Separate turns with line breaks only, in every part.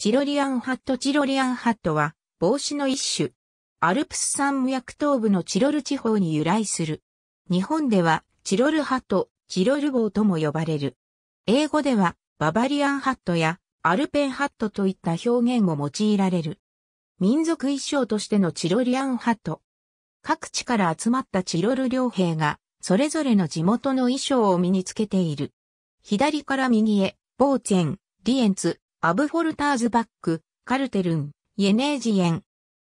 チロリアンハットチロリアンハットは帽子の一種。アルプス山脈東部のチロル地方に由来する。日本ではチロルハット、チロル帽とも呼ばれる。英語ではババリアンハットやアルペンハットといった表現も用いられる。民族衣装としてのチロリアンハット。各地から集まったチロル両兵がそれぞれの地元の衣装を身につけている。左から右へ、ボーチェン、リエンツ、アブフォルターズバック、カルテルン、イエネージエン。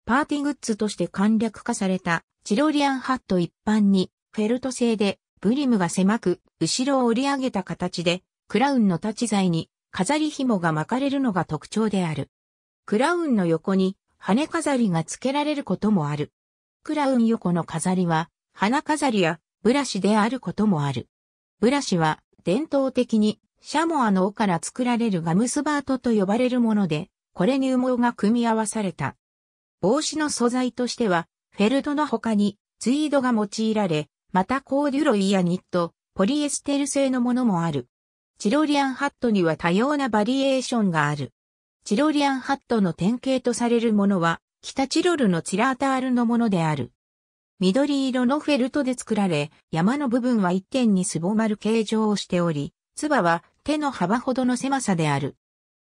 パーティグッズとして簡略化されたチロリアンハット一般にフェルト製でブリムが狭く後ろを折り上げた形でクラウンの立ち材に飾り紐が巻かれるのが特徴である。クラウンの横に羽飾りが付けられることもある。クラウン横の飾りは花飾りやブラシであることもある。ブラシは伝統的にシャモアの尾から作られるガムスバートと呼ばれるもので、これに羽毛が組み合わされた。帽子の素材としては、フェルトの他にツイードが用いられ、またコーデュロイやニット、ポリエステル製のものもある。チロリアンハットには多様なバリエーションがある。チロリアンハットの典型とされるものは、北チロルのチラータールのものである。緑色のフェルトで作られ、山の部分は一点にすぼまる形状をしており、ツバは手の幅ほどの狭さである。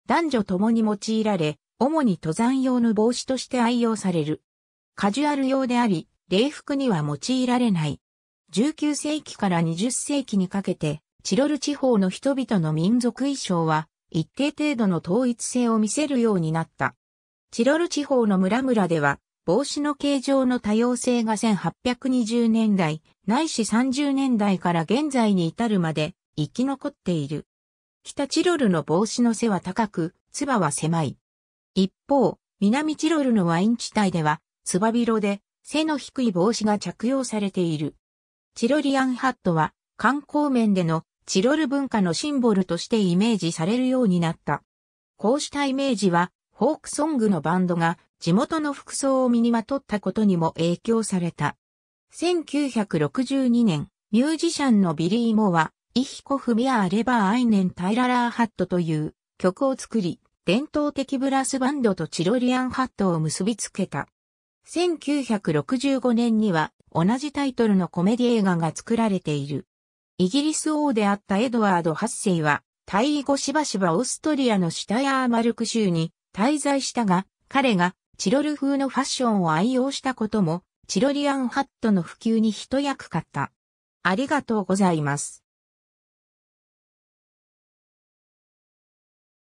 男女共に用いられ、主に登山用の帽子として愛用される。カジュアル用であり、礼服には用いられない。19世紀から20世紀にかけて、チロル地方の人々の民族衣装は、一定程度の統一性を見せるようになった。チロル地方の村々では、帽子の形状の多様性が1820年代、ないし30年代から現在に至るまで生き残っている。北チロルの帽子の背は高く、ツバは狭い。一方、南チロルのワイン地帯では、つば広で、背の低い帽子が着用されている。チロリアンハットは、観光面でのチロル文化のシンボルとしてイメージされるようになった。こうしたイメージは、フォークソングのバンドが地元の服装を身にまとったことにも影響された。1962年、ミュージシャンのビリー・モはイヒコフミアアレバーアイネンタイララーハットという曲を作り、伝統的ブラスバンドとチロリアンハットを結びつけた。1965年には同じタイトルのコメディ映画が作られている。イギリス王であったエドワード8世は、退位後しばしばオーストリアのシュタヤーマルク州に滞在したが、彼がチロル風のファッションを愛用したことも、チロリアンハットの普及に一役買った。ありがとうございます。